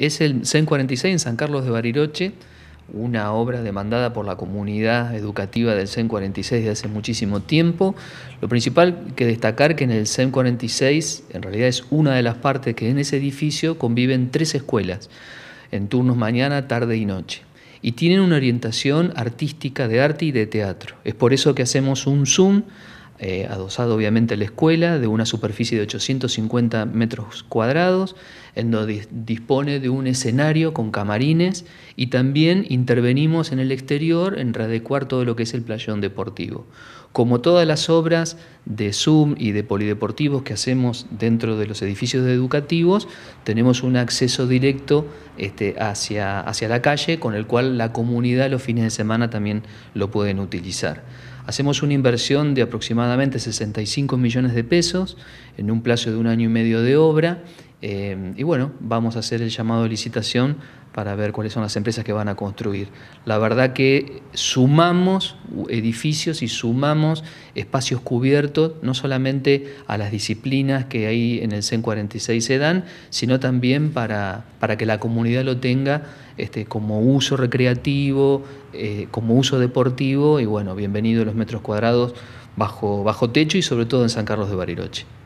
es el CEN 46 en San Carlos de Bariloche, una obra demandada por la comunidad educativa del CEN 46 de hace muchísimo tiempo. Lo principal que destacar que en el CEN 46, en realidad es una de las partes que en ese edificio conviven tres escuelas, en turnos mañana, tarde y noche. Y tienen una orientación artística de arte y de teatro. Es por eso que hacemos un Zoom eh, adosado obviamente a la escuela, de una superficie de 850 metros cuadrados, en donde dispone de un escenario con camarines y también intervenimos en el exterior en readecuar todo lo que es el playón deportivo. Como todas las obras de Zoom y de polideportivos que hacemos dentro de los edificios educativos, tenemos un acceso directo este, hacia, hacia la calle con el cual la comunidad los fines de semana también lo pueden utilizar. Hacemos una inversión de aproximadamente 65 millones de pesos en un plazo de un año y medio de obra Em, y bueno, vamos a hacer el llamado de licitación para ver cuáles son las empresas que van a construir. La verdad que sumamos edificios y sumamos espacios cubiertos, no solamente a las disciplinas que ahí en el CEN 46 se dan, sino también para, para que la comunidad lo tenga este, como uso recreativo, eh, como uso deportivo, y bueno, bienvenido a los metros cuadrados bajo, bajo techo y sobre todo en San Carlos de Bariloche.